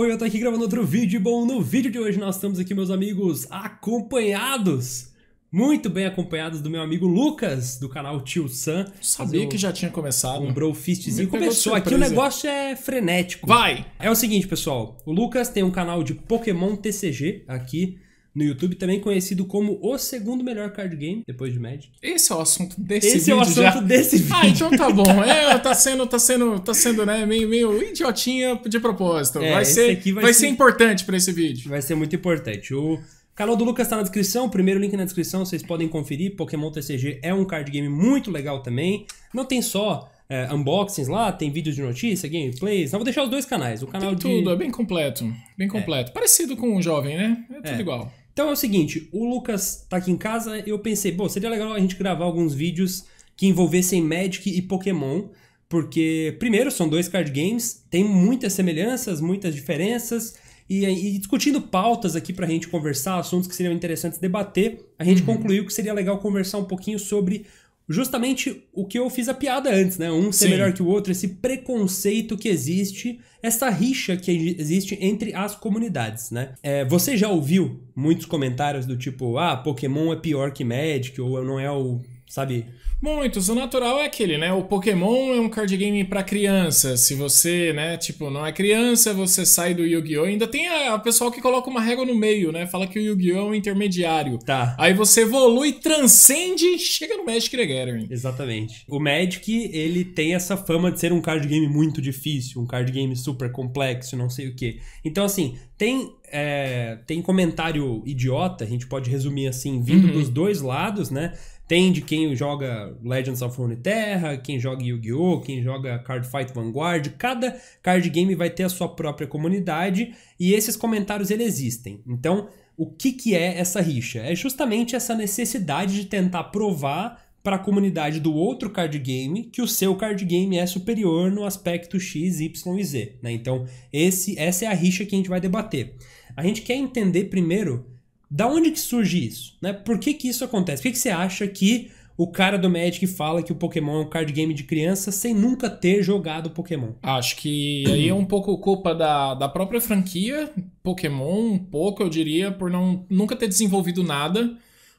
Oi, eu tô aqui gravando outro vídeo. Bom, no vídeo de hoje nós estamos aqui, meus amigos, acompanhados, muito bem acompanhados do meu amigo Lucas, do canal Tio Sam. Sabia que já tinha começado. Um brofistzinho. Começou aqui, o negócio é frenético. Vai! É o seguinte, pessoal, o Lucas tem um canal de Pokémon TCG aqui no YouTube, também conhecido como o segundo melhor card game, depois de Magic. Esse é o assunto desse Esse vídeo. Esse é o assunto já. desse ah, vídeo. Ah, então tá bom. É, tá sendo, tá sendo, tá sendo, né, meio, meio idiotinha de propósito. É, vai ser, vai, vai ser, ser importante para esse vídeo. Vai ser muito importante. O canal do Lucas tá na descrição, o primeiro link na descrição, vocês podem conferir. Pokémon TCG é um card game muito legal também. Não tem só é, unboxings lá, tem vídeos de notícia, gameplays. Não, vou deixar os dois canais. O canal tem tudo, de... é bem completo. Bem completo. É. Parecido com o um jovem, né? É tudo é. igual. Então é o seguinte, o Lucas tá aqui em casa e eu pensei, bom, seria legal a gente gravar alguns vídeos que envolvessem Magic e Pokémon, porque, primeiro, são dois card games, tem muitas semelhanças, muitas diferenças, e, e discutindo pautas aqui pra gente conversar, assuntos que seriam interessantes debater, a gente uhum. concluiu que seria legal conversar um pouquinho sobre justamente o que eu fiz a piada antes, né? Um ser Sim. melhor que o outro, esse preconceito que existe, essa rixa que existe entre as comunidades, né? É, você já ouviu muitos comentários do tipo, ah, Pokémon é pior que Magic, ou não é o, sabe, Muitos. O natural é aquele, né? O Pokémon é um card game para criança. Se você, né, tipo, não é criança, você sai do Yu-Gi-Oh! Ainda tem a, a pessoal que coloca uma régua no meio, né? Fala que o Yu-Gi-Oh! é um intermediário. Tá. Aí você evolui, transcende e chega no Magic the Gathering. Exatamente. O Magic, ele tem essa fama de ser um card game muito difícil, um card game super complexo, não sei o quê. Então, assim, tem é, tem comentário idiota, a gente pode resumir assim, vindo uhum. dos dois lados, né? Tem de quem joga Legends of Runeterra, quem joga Yu-Gi-Oh!, quem joga Card Fight Vanguard. Cada card game vai ter a sua própria comunidade e esses comentários eles existem. Então, o que, que é essa rixa? É justamente essa necessidade de tentar provar para a comunidade do outro card game que o seu card game é superior no aspecto X, Y e Z. Né? Então, esse, essa é a rixa que a gente vai debater. A gente quer entender primeiro da onde que surge isso? Né? Por que, que isso acontece? Por que, que você acha que o cara do Magic fala que o Pokémon é um card game de criança sem nunca ter jogado Pokémon. Acho que aí é um pouco culpa da, da própria franquia Pokémon, um pouco eu diria, por não nunca ter desenvolvido nada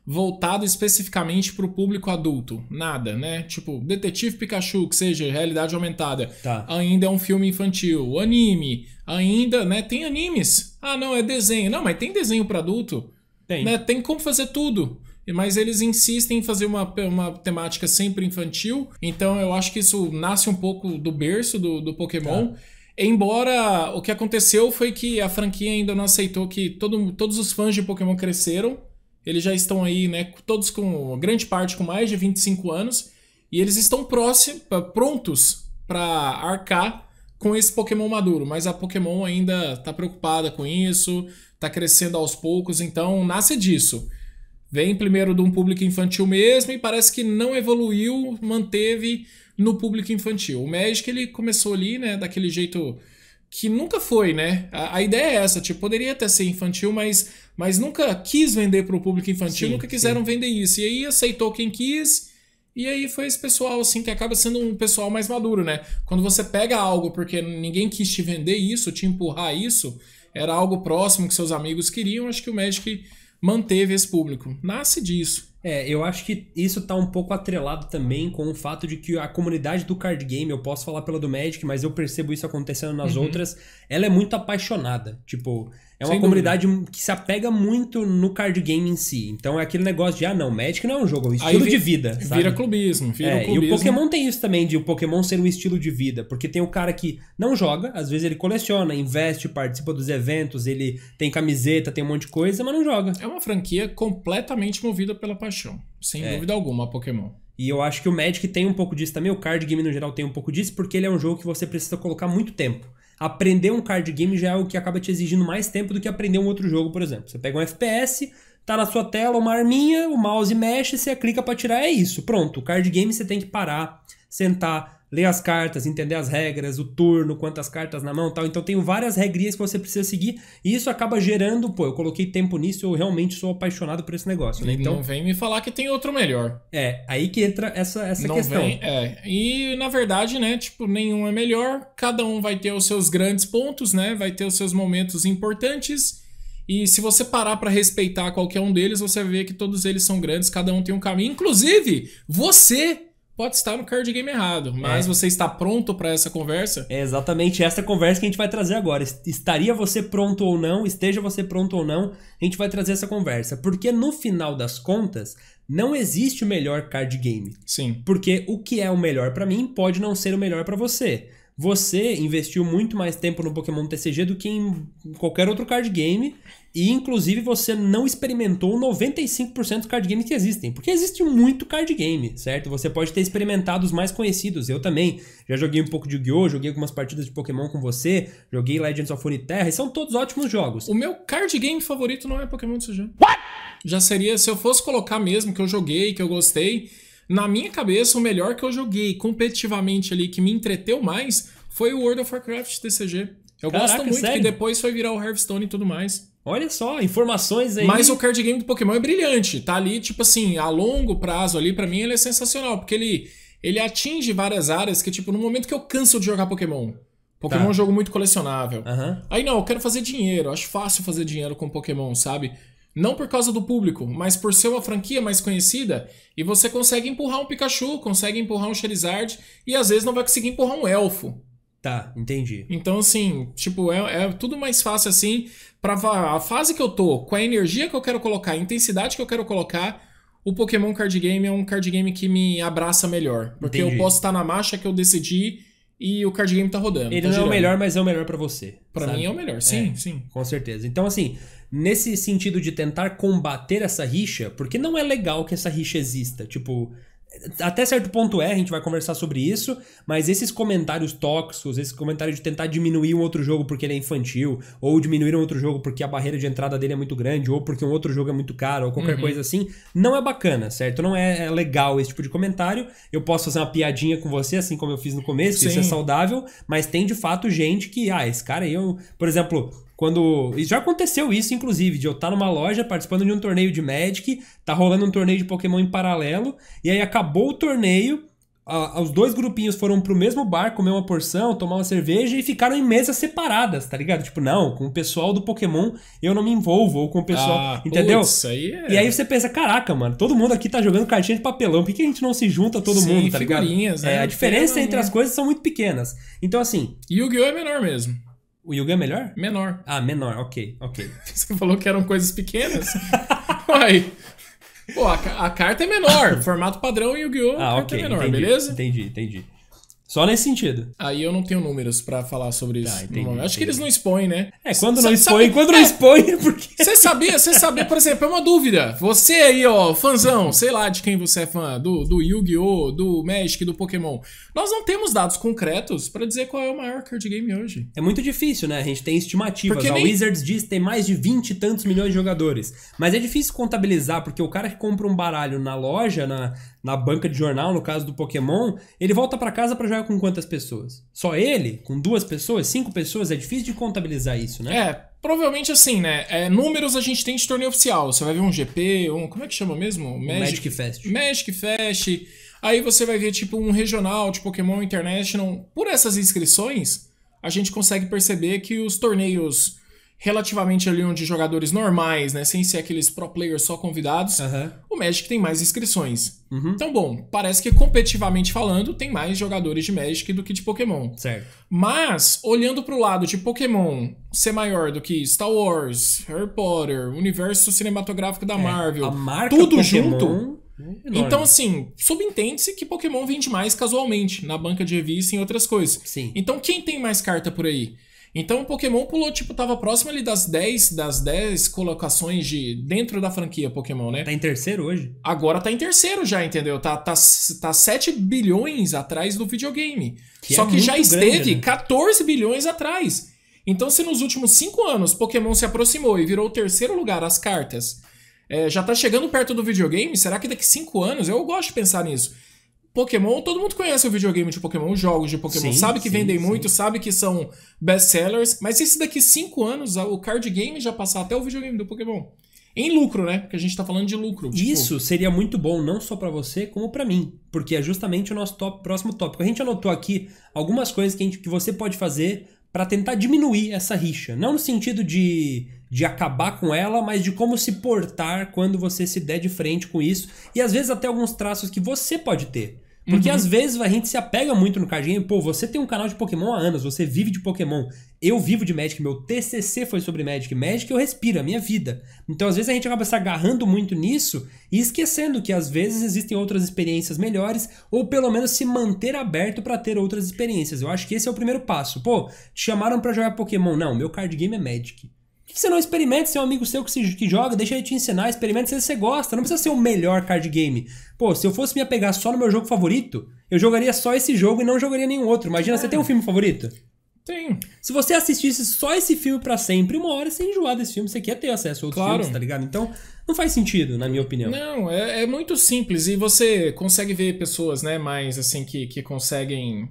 voltado especificamente para o público adulto. Nada, né? Tipo, Detetive Pikachu, que seja realidade aumentada, tá. ainda é um filme infantil. Anime, ainda, né? Tem animes. Ah, não, é desenho. Não, mas tem desenho para adulto. Tem. Né? Tem como fazer tudo. Mas eles insistem em fazer uma, uma temática sempre infantil. Então eu acho que isso nasce um pouco do berço do, do Pokémon. Tá. Embora o que aconteceu foi que a franquia ainda não aceitou que todo, todos os fãs de Pokémon cresceram. Eles já estão aí, né? Todos com grande parte com mais de 25 anos. E eles estão próximos, prontos para arcar com esse Pokémon maduro, mas a Pokémon ainda está preocupada com isso, está crescendo aos poucos, então nasce disso. Vem primeiro de um público infantil mesmo e parece que não evoluiu, manteve no público infantil. O Magic ele começou ali, né, daquele jeito que nunca foi, né? A, a ideia é essa, tipo, poderia até ser infantil, mas, mas nunca quis vender para o público infantil, sim, nunca quiseram sim. vender isso. E aí aceitou quem quis, e aí foi esse pessoal, assim, que acaba sendo um pessoal mais maduro, né? Quando você pega algo porque ninguém quis te vender isso, te empurrar isso, era algo próximo que seus amigos queriam, acho que o Magic manteve esse público. Nasce disso. É, eu acho que isso tá um pouco atrelado também com o fato de que a comunidade do card game, eu posso falar pela do Magic, mas eu percebo isso acontecendo nas uhum. outras, ela é muito apaixonada. Tipo, é uma Sem comunidade dúvida. que se apega muito no card game em si. Então é aquele negócio de, ah não, Magic não é um jogo, é um estilo vi, de vida. Sabe? Vira clubismo, vira é, um clubismo. E o Pokémon tem isso também, de o Pokémon ser um estilo de vida. Porque tem o cara que não joga, às vezes ele coleciona, investe, participa dos eventos, ele tem camiseta, tem um monte de coisa, mas não joga. É uma franquia completamente movida pela paixão paixão, sem é. dúvida alguma, Pokémon. E eu acho que o Magic tem um pouco disso também, o card game no geral tem um pouco disso, porque ele é um jogo que você precisa colocar muito tempo. Aprender um card game já é o que acaba te exigindo mais tempo do que aprender um outro jogo, por exemplo. Você pega um FPS, tá na sua tela uma arminha, o mouse mexe, você clica para tirar, é isso. Pronto, o card game você tem que parar, sentar, ler as cartas, entender as regras, o turno, quantas cartas na mão tal. Então tem várias regrinhas que você precisa seguir e isso acaba gerando, pô, eu coloquei tempo nisso, eu realmente sou apaixonado por esse negócio. Né? Então, não vem me falar que tem outro melhor. É, aí que entra essa, essa não questão. Vem, é. E na verdade, né, tipo, nenhum é melhor, cada um vai ter os seus grandes pontos, né, vai ter os seus momentos importantes. E se você parar para respeitar qualquer um deles, você vê que todos eles são grandes, cada um tem um caminho. Inclusive, você pode estar no card game errado, mas é. você está pronto para essa conversa? É exatamente essa conversa que a gente vai trazer agora. Estaria você pronto ou não, esteja você pronto ou não, a gente vai trazer essa conversa. Porque no final das contas, não existe o melhor card game. Sim. Porque o que é o melhor para mim pode não ser o melhor para você. Você investiu muito mais tempo no Pokémon TCG do que em qualquer outro card game. E, inclusive, você não experimentou 95% dos card games que existem. Porque existe muito card game, certo? Você pode ter experimentado os mais conhecidos. Eu também. Já joguei um pouco de Yu-Gi-Oh!, joguei algumas partidas de Pokémon com você, joguei Legends of Terra. e são todos ótimos jogos. O meu card game favorito não é Pokémon TCG. What? Já seria, se eu fosse colocar mesmo, que eu joguei, que eu gostei na minha cabeça, o melhor que eu joguei competitivamente ali, que me entreteu mais, foi o World of Warcraft TCG. Eu Caraca, gosto muito, sério? que depois foi virar o Hearthstone e tudo mais. Olha só, informações aí. Mas o card game do Pokémon é brilhante. Tá ali, tipo assim, a longo prazo ali, para mim ele é sensacional, porque ele, ele atinge várias áreas que, tipo, no momento que eu canso de jogar Pokémon. Pokémon é tá. é um jogo muito colecionável. Uhum. Aí não, eu quero fazer dinheiro. Acho fácil fazer dinheiro com Pokémon, sabe? Não por causa do público, mas por ser uma franquia mais conhecida, e você consegue empurrar um Pikachu, consegue empurrar um Charizard, e às vezes não vai conseguir empurrar um Elfo. Tá, entendi. Então, assim, tipo, é, é tudo mais fácil assim. Pra a fase que eu tô, com a energia que eu quero colocar, a intensidade que eu quero colocar, o Pokémon Card Game é um card game que me abraça melhor. Porque entendi. eu posso estar na marcha que eu decidi e o card game tá rodando. Ele tá não girando. é o melhor, mas é o melhor para você. para mim é o melhor, sim, é, sim. Com certeza. Então, assim, nesse sentido de tentar combater essa rixa, porque não é legal que essa rixa exista. Tipo, até certo ponto é, a gente vai conversar sobre isso, mas esses comentários tóxicos, esses comentários de tentar diminuir um outro jogo porque ele é infantil, ou diminuir um outro jogo porque a barreira de entrada dele é muito grande, ou porque um outro jogo é muito caro, ou qualquer uhum. coisa assim, não é bacana, certo? Não é, é, legal esse tipo de comentário. Eu posso fazer uma piadinha com você, assim como eu fiz no começo, Sim. isso é saudável, mas tem de fato gente que, ah, esse cara aí, eu, por exemplo, quando. E já aconteceu isso, inclusive, de eu estar tá numa loja participando de um torneio de Magic, tá rolando um torneio de Pokémon em paralelo, e aí acabou o torneio, a, os dois grupinhos foram pro mesmo bar comer uma porção, tomar uma cerveja e ficaram em mesas separadas, tá ligado? Tipo, não, com o pessoal do Pokémon eu não me envolvo, ou com o pessoal. Ah, entendeu? aí é... E aí você pensa, caraca, mano, todo mundo aqui tá jogando cartinha de papelão, por que a gente não se junta todo Sim, mundo, tá ligado? É, né? É, a diferença entre né? as coisas são muito pequenas. Então, assim. E o Yu-Gi-Oh! é menor mesmo. O Yuga é melhor? Menor. Ah, menor, ok, ok. Você falou que eram coisas pequenas? Uai. Pô, a, a, carta é menor, formato padrão Yu-Gi-Oh! Ah, okay, é menor, entendi, beleza? Entendi, entendi. Só nesse sentido. Aí eu não tenho números para falar sobre isso. Tá, entendi, acho entendi. que eles não expõem, né? É, quando não expõem, expõe, sabe, quando não é. expõe, é porque. Você sabia, você sabia, por exemplo, é uma dúvida. Você aí, ó, fãzão, sei lá de quem você é fã, do, do Yu-Gi-Oh!, do Magic, do Pokémon. Nós não temos dados concretos para dizer qual é o maior card game hoje. É muito difícil, né? A gente tem estimativas. Porque a nem... Wizards diz que tem mais de 20 e tantos milhões de jogadores. Mas é difícil contabilizar, porque o cara que compra um baralho na loja, na, na banca de jornal, no caso do Pokémon, ele volta para casa para jogar com quantas pessoas? Só ele? Com duas pessoas? Cinco pessoas? É difícil de contabilizar isso, né? É, provavelmente assim, né? É, números a gente tem de torneio oficial. Você vai ver um GP, um. Como é que chama mesmo? Magic, Magic Fest. Magic Fest. Aí você vai ver, tipo, um regional de Pokémon International. Por essas inscrições, a gente consegue perceber que os torneios relativamente ali onde jogadores normais, né? Sem ser aqueles pro players só convidados, uhum. o Magic tem mais inscrições. Uhum. Então, bom, parece que competitivamente falando, tem mais jogadores de Magic do que de Pokémon. Certo. Mas, olhando pro lado de Pokémon ser maior do que Star Wars, Harry Potter, universo cinematográfico da é, Marvel, tudo Pokémon... junto. É enorme. Então, assim, subentende-se que Pokémon vende mais casualmente, na banca de revista e em outras coisas. Sim. Então, quem tem mais carta por aí? Então o Pokémon pulou, tipo, tava próximo ali das 10, das 10 colocações de dentro da franquia Pokémon, né? Tá em terceiro hoje? Agora tá em terceiro já, entendeu? Tá, tá, tá 7 bilhões atrás do videogame. Que Só é que já esteve grande, né? 14 bilhões atrás. Então, se nos últimos 5 anos Pokémon se aproximou e virou o terceiro lugar as cartas, é, já tá chegando perto do videogame, será que daqui 5 anos? Eu gosto de pensar nisso. Pokémon, todo mundo conhece o videogame de Pokémon, os jogos de Pokémon, sim, sabe que sim, vendem sim. muito, sabe que são best-sellers, mas esse daqui cinco anos, o card game já passar até o videogame do Pokémon. Em lucro, né? Porque a gente tá falando de lucro. Tipo... Isso seria muito bom não só para você, como para mim, porque é justamente o nosso top, próximo tópico. A gente anotou aqui algumas coisas que, gente, que você pode fazer para tentar diminuir essa rixa. Não no sentido de, de acabar com ela, mas de como se portar quando você se der de frente com isso. E às vezes até alguns traços que você pode ter. Porque uhum. às vezes a gente se apega muito no card game. Pô, você tem um canal de Pokémon há anos, você vive de Pokémon. Eu vivo de Magic, meu TCC foi sobre Magic. Magic eu respiro, a minha vida. Então às vezes a gente acaba se agarrando muito nisso e esquecendo que às vezes existem outras experiências melhores ou pelo menos se manter aberto para ter outras experiências. Eu acho que esse é o primeiro passo. Pô, te chamaram para jogar Pokémon. Não, meu card game é Magic que você não experimenta ser um amigo seu que, se, que joga, deixa ele te ensinar, experimenta se você gosta. Não precisa ser o melhor card game. Pô, se eu fosse me apegar só no meu jogo favorito, eu jogaria só esse jogo e não jogaria nenhum outro. Imagina, é. você tem um filme favorito? Tem. Se você assistisse só esse filme para sempre, uma hora você enjoar desse filme, você quer ter acesso a outros claro. filmes, tá ligado? Então, não faz sentido, na minha opinião. Não, é, é muito simples. E você consegue ver pessoas, né, mais assim, que, que conseguem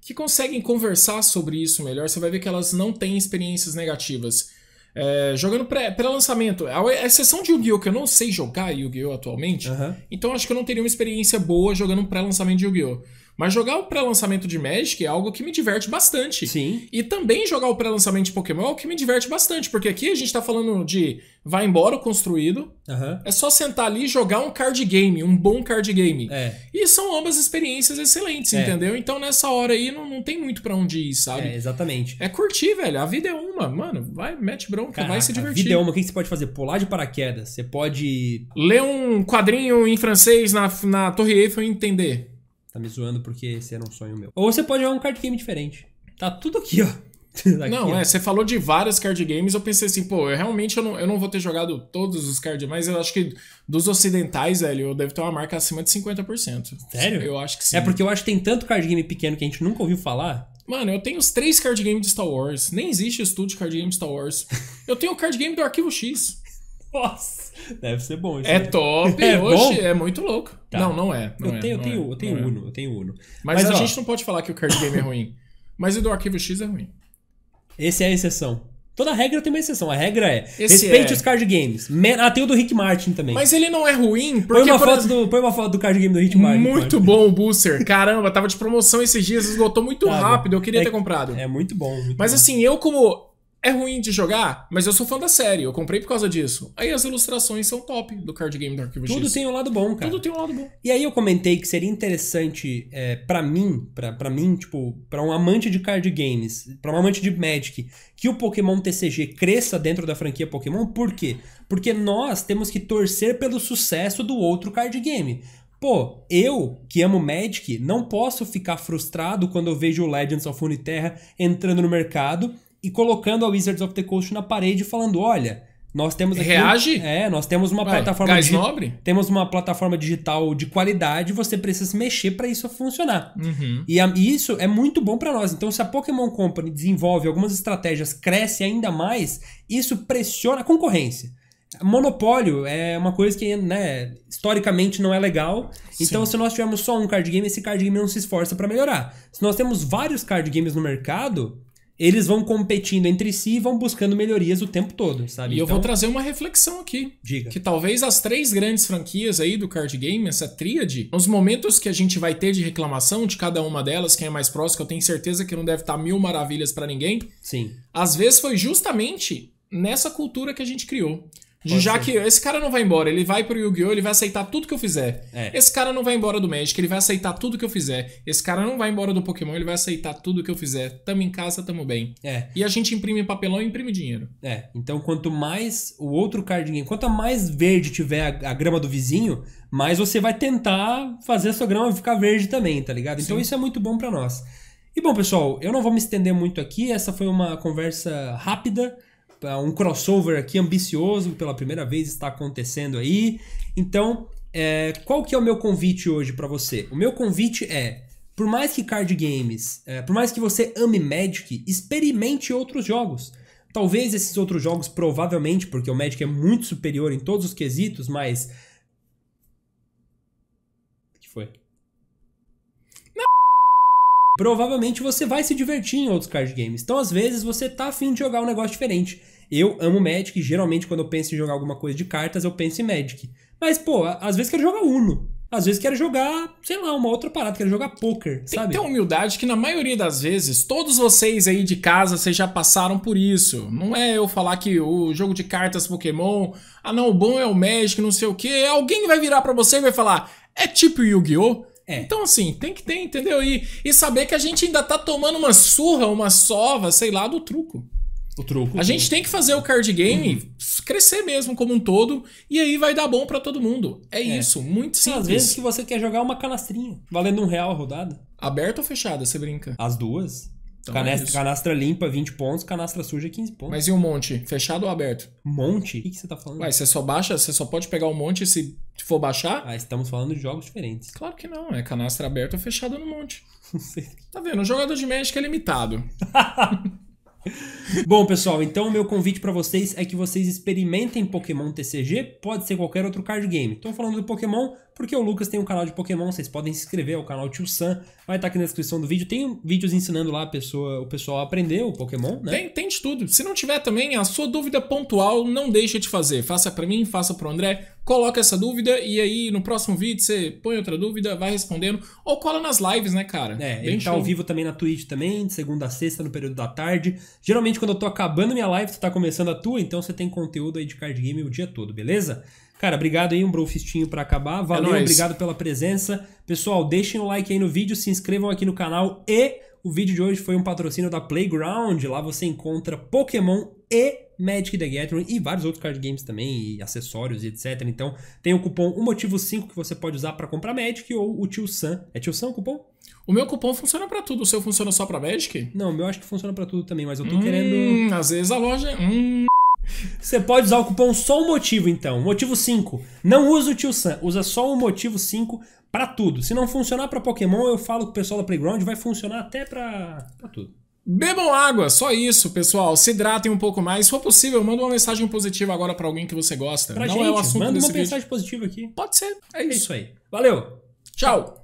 que conseguem conversar sobre isso melhor, você vai ver que elas não têm experiências negativas. É, jogando pré-lançamento. A exceção de Yu-Gi-Oh! que eu não sei jogar Yu-Gi-Oh! atualmente, uhum. então acho que eu não teria uma experiência boa jogando um pré-lançamento de Yu-Gi-Oh! Mas jogar o pré-lançamento de Magic é algo que me diverte bastante. Sim. E também jogar o pré-lançamento de Pokémon é algo que me diverte bastante, porque aqui a gente tá falando de vai embora o construído. Uhum. É só sentar ali e jogar um card game, um bom card game. É. E são ambas experiências excelentes, é. entendeu? Então nessa hora aí não, não tem muito para onde ir, sabe? É, exatamente. É curtir, velho. A vida é uma. Mano, vai, mete bronca, Caraca, vai se divertir. A vida é uma. O que você pode fazer? Pular de paraquedas. Você pode. Ler um quadrinho em francês na, na Torre Eiffel e entender. Tá me zoando porque esse era um sonho meu. Ou você pode jogar um card game diferente. Tá tudo aqui, ó. Aqui, não, ó. é, você falou de vários card games, eu pensei assim, pô, eu realmente eu não, eu não vou ter jogado todos os card mas eu acho que dos ocidentais, velho, eu devo ter uma marca acima de 50%. Sério? Eu acho que sim. É porque eu acho que tem tanto card game pequeno que a gente nunca ouviu falar. Mano, eu tenho os três card games de Star Wars. Nem existe estúdio de card game de Star Wars. eu tenho o card game do Arquivo X. Nossa, deve ser bom isso. É top, é oxe, bom? é muito louco. Tá. Não, não é. Não eu, é, tenho, não eu, tenho, é, eu tenho, eu é. Uno, eu tenho Uno. Mas, Mas a ó, gente não pode falar que o card game é ruim. Mas o do arquivo X é ruim. Esse é a exceção. Toda regra tem uma exceção. A regra é Esse respeite é. os card games. ah, tem o do Rick Martin também. Mas ele não é ruim, porque. Põe uma, por... foto, do, põe uma foto do card game do Rick Martin. Muito bom o Booster. Caramba, tava de promoção esses dias, esgotou muito rápido. Eu queria é, ter comprado. É muito bom. Muito Mas bom. assim, eu como é ruim de jogar, mas eu sou fã da série, eu comprei por causa disso. Aí as ilustrações são top do card game do Arquivo Tudo X. tem um lado bom, cara. Tudo tem um lado bom. E aí eu comentei que seria interessante é, para mim, para mim, tipo, para um amante de card games, para um amante de Magic, que o Pokémon TCG cresça dentro da franquia Pokémon. Por quê? Porque nós temos que torcer pelo sucesso do outro card game. Pô, eu, que amo Magic, não posso ficar frustrado quando eu vejo o Legends of terra entrando no mercado e colocando a Wizards of the Coast na parede falando, olha, nós temos aqui, reage? É, nós temos uma Ué, ah, plataforma gás nobre? Temos uma plataforma digital de qualidade, você precisa se mexer para isso funcionar. Uhum. E, a, e, isso é muito bom para nós. Então, se a Pokémon Company desenvolve algumas estratégias, cresce ainda mais, isso pressiona a concorrência. Monopólio é uma coisa que, né, historicamente não é legal. Então, Sim. Então, se nós tivermos só um card game, esse card game não se esforça para melhorar. Se nós temos vários card games no mercado, eles vão competindo entre si e vão buscando melhorias o tempo todo, sabe? E então, eu vou então- trazer uma reflexão aqui. Diga. Que talvez as três grandes franquias aí do card game, essa tríade, nos momentos que a gente vai ter de reclamação de cada uma delas, quem é mais próximo, eu tenho certeza que não deve estar mil maravilhas para ninguém. Sim. Às vezes foi justamente nessa cultura que a gente criou já ser. que esse cara não vai embora, ele vai pro Yu-Gi-Oh!, ele vai aceitar tudo que eu fizer. É. Esse cara não vai embora do Magic, ele vai aceitar tudo que eu fizer. Esse cara não vai embora do Pokémon, ele vai aceitar tudo que eu fizer. Tamo em casa, tamo bem. É. E a gente imprime papelão e imprime dinheiro. É. Então, quanto mais o outro card game, quanto mais verde tiver a, a grama do vizinho, mais você vai tentar fazer a sua grama ficar verde também, tá ligado? Então, Sim. isso é muito bom para nós. E bom, pessoal, eu não vou me estender muito aqui, essa foi uma conversa rápida Tá um crossover aqui ambicioso, pela primeira vez está acontecendo aí. Então, é, qual que é o meu convite hoje para você? O meu convite é, por mais que card games, é, por mais que você ame Magic, experimente outros jogos. Talvez esses outros jogos, provavelmente, porque o Magic é muito superior em todos os quesitos, mas... O que foi? Provavelmente você vai se divertir em outros card games. Então, às vezes, você tá afim de jogar um negócio diferente. Eu amo Magic, geralmente quando eu penso em jogar alguma coisa de cartas, eu penso em Magic. Mas, pô, às vezes quero jogar Uno. Às vezes quero jogar, sei lá, uma outra parada, quero jogar poker, Tem sabe? Tem humildade que na maioria das vezes, todos vocês aí de casa, vocês já passaram por isso. Não é eu falar que o jogo de cartas Pokémon, ah não, o bom é o Magic, não sei o quê. É alguém vai virar para você e vai falar, é tipo Yu-Gi-Oh! É. Então, assim, tem que ter, entendeu? E, e saber que a gente ainda tá tomando uma surra, uma sova, sei lá, do truco. O truco. A gente tem que fazer o card game uhum. crescer mesmo como um todo e aí vai dar bom para todo mundo. É, é, isso, muito simples. Às vezes que você quer jogar uma canastrinha, valendo um real a rodada. Aberta ou fechada, você brinca? As duas. Então canastra, é canastra, limpa, 20 pontos, canastra suja, 15 pontos. Mas e um monte? Fechado ou aberto? Monte? O que, que você tá falando? Ué, você só baixa, você só pode pegar um monte se for baixar? Ah, estamos falando de jogos diferentes. Claro que não, é canastra aberta ou fechada no monte. Não sei. Tá vendo? O jogador de Magic é limitado. Bom, pessoal, então o meu convite para vocês é que vocês experimentem Pokémon TCG, pode ser qualquer outro card game. Estou falando do Pokémon, porque o Lucas tem um canal de Pokémon, vocês podem se inscrever, é o canal Tio Sam, vai estar tá aqui na descrição do vídeo. Tem vídeos ensinando lá a pessoa, o pessoal a aprender o Pokémon, né? Tem, tem de tudo. Se não tiver também a sua dúvida pontual, não deixa de fazer. Faça para mim, faça pro André, coloca essa dúvida e aí no próximo vídeo você põe outra dúvida, vai respondendo ou cola nas lives, né, cara? É, Bem ele show. tá ao vivo também na Twitch também, de segunda a sexta no período da tarde. Geralmente quando eu tô acabando minha live, tu tá começando a tua, então você tem conteúdo aí de card game o dia todo, beleza? Cara, obrigado aí, um brofistinho para acabar. É Valeu, é obrigado pela presença. Pessoal, deixem o like aí no vídeo, se inscrevam aqui no canal e o vídeo de hoje foi um patrocínio da Playground. Lá você encontra Pokémon e Magic the Gathering e vários outros card games também, e acessórios e etc. Então, tem o cupom um motivo 5 que você pode usar para comprar Magic ou o tio Sam. É tio Sam o cupom? O meu cupom funciona para tudo. O seu funciona só para Magic? Não, o meu acho que funciona para tudo também, mas eu tô hum, querendo. Às vezes a loja. É, hum. Você pode usar o cupom só um motivo, então. Motivo 5. Não usa o Tio Sam, usa só o motivo 5 para tudo. Se não funcionar para Pokémon, eu falo com o pessoal da Playground, vai funcionar até para tudo. Bebam água, só isso, pessoal. Se hidratem um pouco mais. Se for possível, manda uma mensagem positiva agora para alguém que você gosta. Pra não gente, é o assunto manda uma vídeo. mensagem positiva aqui. Pode ser. É, é isso. é isso aí. Valeu. Tchau.